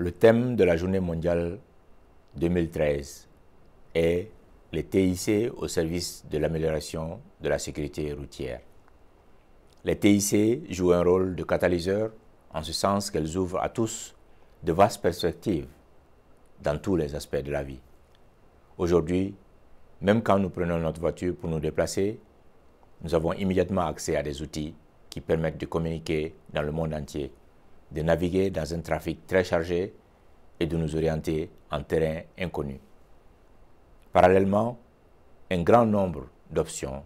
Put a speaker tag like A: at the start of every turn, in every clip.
A: Le thème de la journée mondiale 2013 est les TIC au service de l'amélioration de la sécurité routière. Les TIC jouent un rôle de catalyseur en ce sens qu'elles ouvrent à tous de vastes perspectives dans tous les aspects de la vie. Aujourd'hui, même quand nous prenons notre voiture pour nous déplacer, nous avons immédiatement accès à des outils qui permettent de communiquer dans le monde entier de naviguer dans un trafic très chargé et de nous orienter en terrain inconnu. Parallèlement, un grand nombre d'options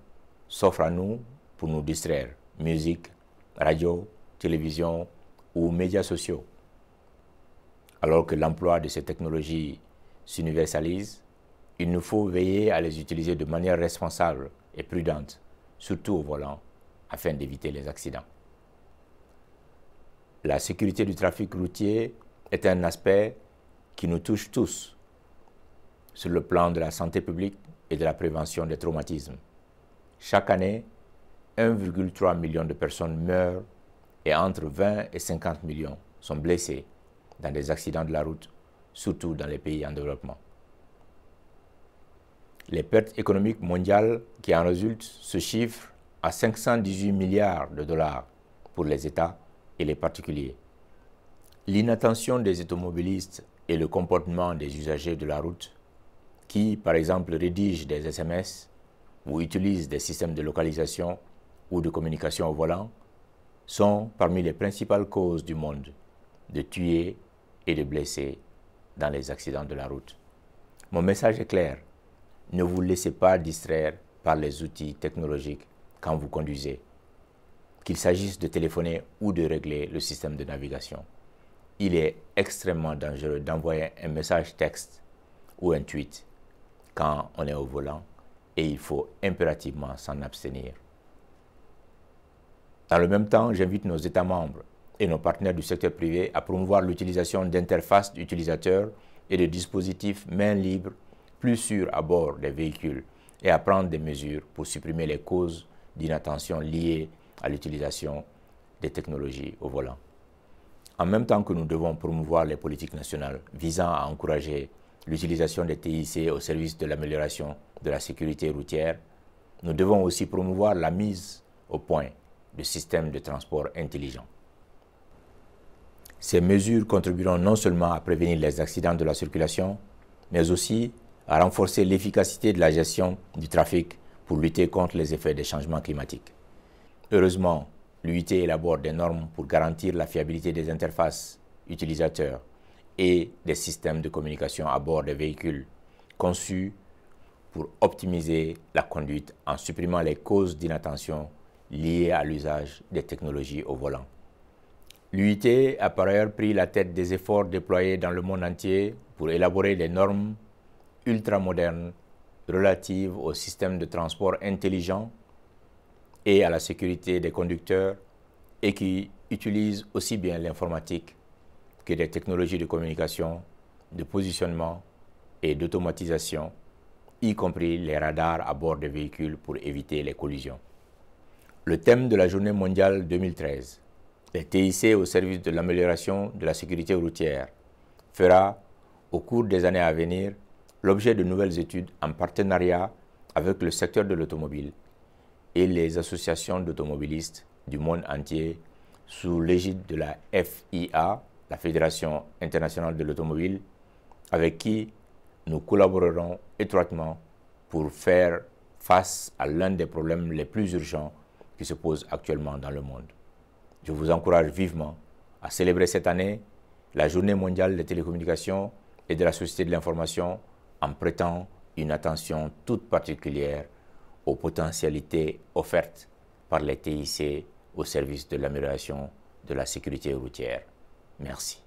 A: s'offrent à nous pour nous distraire, musique, radio, télévision ou médias sociaux. Alors que l'emploi de ces technologies s'universalise, il nous faut veiller à les utiliser de manière responsable et prudente, surtout au volant, afin d'éviter les accidents la sécurité du trafic routier est un aspect qui nous touche tous sur le plan de la santé publique et de la prévention des traumatismes. Chaque année, 1,3 million de personnes meurent et entre 20 et 50 millions sont blessés dans des accidents de la route, surtout dans les pays en développement. Les pertes économiques mondiales qui en résultent se chiffrent à 518 milliards de dollars pour les États et les particuliers. L'inattention des automobilistes et le comportement des usagers de la route, qui, par exemple, rédigent des SMS ou utilisent des systèmes de localisation ou de communication au volant, sont parmi les principales causes du monde de tuer et de blesser dans les accidents de la route. Mon message est clair. Ne vous laissez pas distraire par les outils technologiques quand vous conduisez qu'il s'agisse de téléphoner ou de régler le système de navigation. Il est extrêmement dangereux d'envoyer un message texte ou un tweet quand on est au volant et il faut impérativement s'en abstenir. Dans le même temps, j'invite nos États membres et nos partenaires du secteur privé à promouvoir l'utilisation d'interfaces d'utilisateurs et de dispositifs main libres plus sûrs à bord des véhicules et à prendre des mesures pour supprimer les causes d'inattention liées à l'utilisation des technologies au volant. En même temps que nous devons promouvoir les politiques nationales visant à encourager l'utilisation des TIC au service de l'amélioration de la sécurité routière, nous devons aussi promouvoir la mise au point de systèmes de transport intelligents. Ces mesures contribueront non seulement à prévenir les accidents de la circulation, mais aussi à renforcer l'efficacité de la gestion du trafic pour lutter contre les effets des changements climatiques. Heureusement, l'UIT élabore des normes pour garantir la fiabilité des interfaces utilisateurs et des systèmes de communication à bord des véhicules conçus pour optimiser la conduite en supprimant les causes d'inattention liées à l'usage des technologies au volant. L'UIT a par ailleurs pris la tête des efforts déployés dans le monde entier pour élaborer des normes ultramodernes relatives aux systèmes de transport intelligents et à la sécurité des conducteurs et qui utilisent aussi bien l'informatique que des technologies de communication, de positionnement et d'automatisation, y compris les radars à bord des véhicules pour éviter les collisions. Le thème de la Journée mondiale 2013, les TIC au service de l'amélioration de la sécurité routière, fera, au cours des années à venir, l'objet de nouvelles études en partenariat avec le secteur de l'automobile et les associations d'automobilistes du monde entier sous l'égide de la FIA, la Fédération internationale de l'automobile, avec qui nous collaborerons étroitement pour faire face à l'un des problèmes les plus urgents qui se posent actuellement dans le monde. Je vous encourage vivement à célébrer cette année la Journée mondiale des télécommunications et de la société de l'information en prêtant une attention toute particulière aux potentialités offertes par les TIC au service de l'amélioration de la sécurité routière. Merci.